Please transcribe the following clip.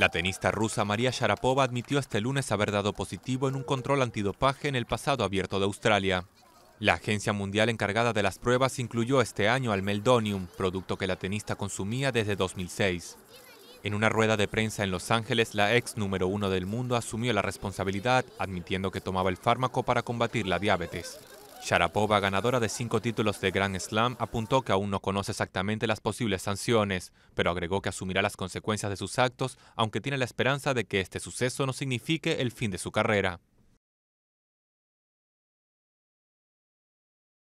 La tenista rusa María Sharapova admitió este lunes haber dado positivo en un control antidopaje en el pasado abierto de Australia. La agencia mundial encargada de las pruebas incluyó este año al meldonium, producto que la tenista consumía desde 2006. En una rueda de prensa en Los Ángeles, la ex número uno del mundo asumió la responsabilidad, admitiendo que tomaba el fármaco para combatir la diabetes. Sharapova, ganadora de cinco títulos de Grand Slam, apuntó que aún no conoce exactamente las posibles sanciones, pero agregó que asumirá las consecuencias de sus actos, aunque tiene la esperanza de que este suceso no signifique el fin de su carrera.